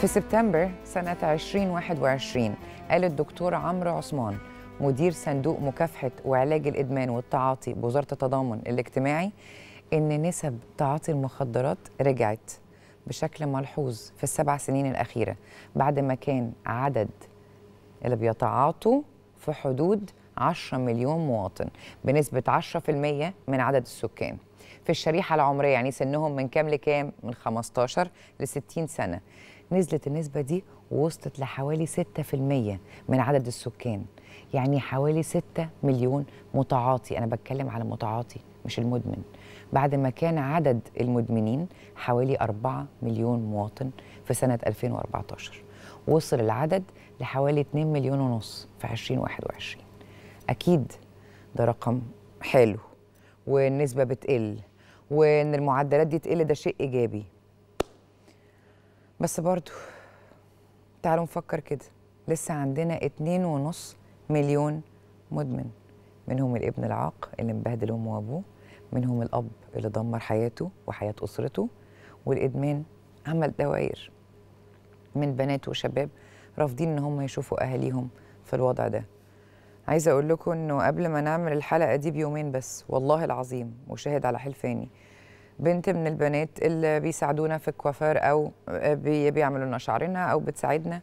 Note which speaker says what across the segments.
Speaker 1: في سبتمبر سنة 2021 قال الدكتور عمرو عثمان مدير صندوق مكافحة وعلاج الإدمان والتعاطي بوزارة التضامن الاجتماعي إن نسب تعاطي المخدرات رجعت بشكل ملحوظ في السبع سنين الأخيرة بعد ما كان عدد اللي بيتعاطوا في حدود 10 مليون مواطن بنسبة 10% من عدد السكان في الشريحة العمرية يعني سنهم من كام لكام من 15 ل 60 سنة نزلت النسبة دي ووصلت لحوالي 6% من عدد السكان يعني حوالي 6 مليون متعاطي أنا بتكلم على متعاطي مش المدمن بعد ما كان عدد المدمنين حوالي 4 مليون مواطن في سنة 2014 وصل العدد لحوالي 2 مليون ونص في 2021 أكيد ده رقم حلو والنسبة بتقل وإن المعدلات دي تقل ده شيء إيجابي بس برضو تعالوا نفكر كده لسه عندنا اتنين ونص مليون مدمن منهم الابن العاق اللي مبهدل امه وابوه منهم الاب اللي دمر حياته وحياه اسرته والادمان عمل دوائر من بنات وشباب رافضين ان هم يشوفوا اهاليهم في الوضع ده عايزه اقول لكم انه قبل ما نعمل الحلقه دي بيومين بس والله العظيم وشاهد على حلفاني بنت من البنات اللي بيساعدونا في الكوافير او بيعملوا لنا شعرنا او بتساعدنا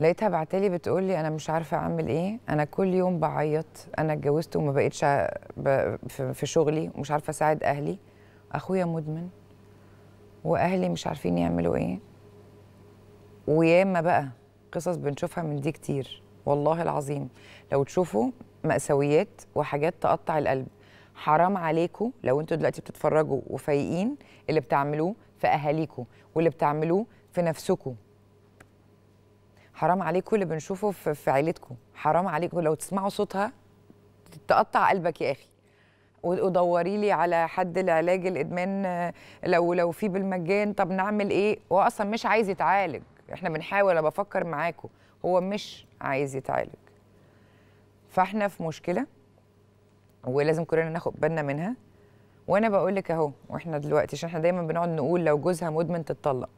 Speaker 1: لقيتها بعتلي بتقول لي انا مش عارفه اعمل ايه انا كل يوم بعيط انا اتجوزت وما بقتش في شغلي ومش عارفه اساعد اهلي اخويا مدمن واهلي مش عارفين يعملوا ايه وياما بقى قصص بنشوفها من دي كتير والله العظيم لو تشوفوا مأساويات وحاجات تقطع القلب حرام عليكم لو انتوا دلوقتي بتتفرجوا وفايقين اللي بتعملوه في اهاليكم واللي بتعملوه في نفسكم حرام عليكم اللي بنشوفه في, عيلتكم حرام عليكم لو تسمعوا صوتها تقطع قلبك يا اخي ودوري لي على حد العلاج الادمان آه، لو لو في بالمجان طب نعمل ايه هو اصلا مش عايز يتعالج احنا بنحاول انا بفكر معاكم هو مش عايز يتعالج فاحنا في مشكله ولازم كلنا ناخد بالنا منها وانا بقول لك اهو واحنا دلوقتي عشان احنا دايما بنقعد نقول لو جوزها مدمن تتطلق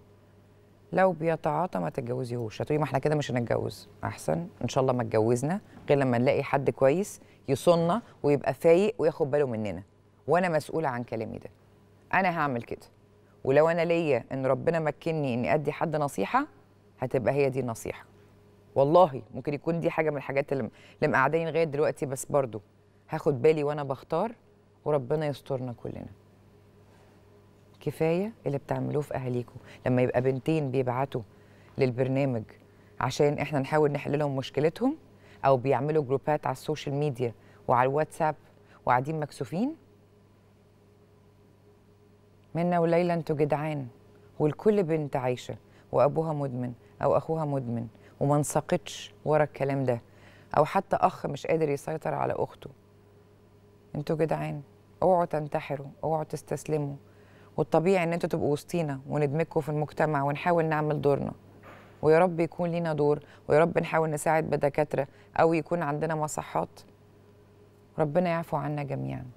Speaker 1: لو بيتعاطى ما تتجوزيهوش هتقولي ما احنا كده مش هنتجوز احسن ان شاء الله ما اتجوزنا غير لما نلاقي حد كويس يصوننا ويبقى فايق وياخد باله مننا وانا مسؤوله عن كلامي ده انا هعمل كده ولو انا ليا ان ربنا مكني اني ادي حد نصيحه هتبقى هي دي النصيحه والله ممكن يكون دي حاجه من الحاجات اللي مقعداني لغايه دلوقتي بس برضو هاخد بالي وانا بختار وربنا يسترنا كلنا كفايه اللي بتعملوه في اهاليكم لما يبقى بنتين بيبعتوا للبرنامج عشان احنا نحاول نحل لهم مشكلتهم او بيعملوا جروبات على السوشيال ميديا وعلى الواتساب وقاعدين مكسوفين منا وليلى انتوا جدعان والكل بنت عايشه وابوها مدمن او اخوها مدمن وما انسقتش ورا الكلام ده او حتى اخ مش قادر يسيطر على اخته انتوا جدعان اوعوا تنتحروا اوعوا تستسلموا والطبيعي ان انتوا تبقوا وسطينا وندمجكم في المجتمع ونحاول نعمل دورنا ويا رب يكون لينا دور ويا رب نحاول نساعد بدكاتره او يكون عندنا مصحات ربنا يعفو عنا جميعا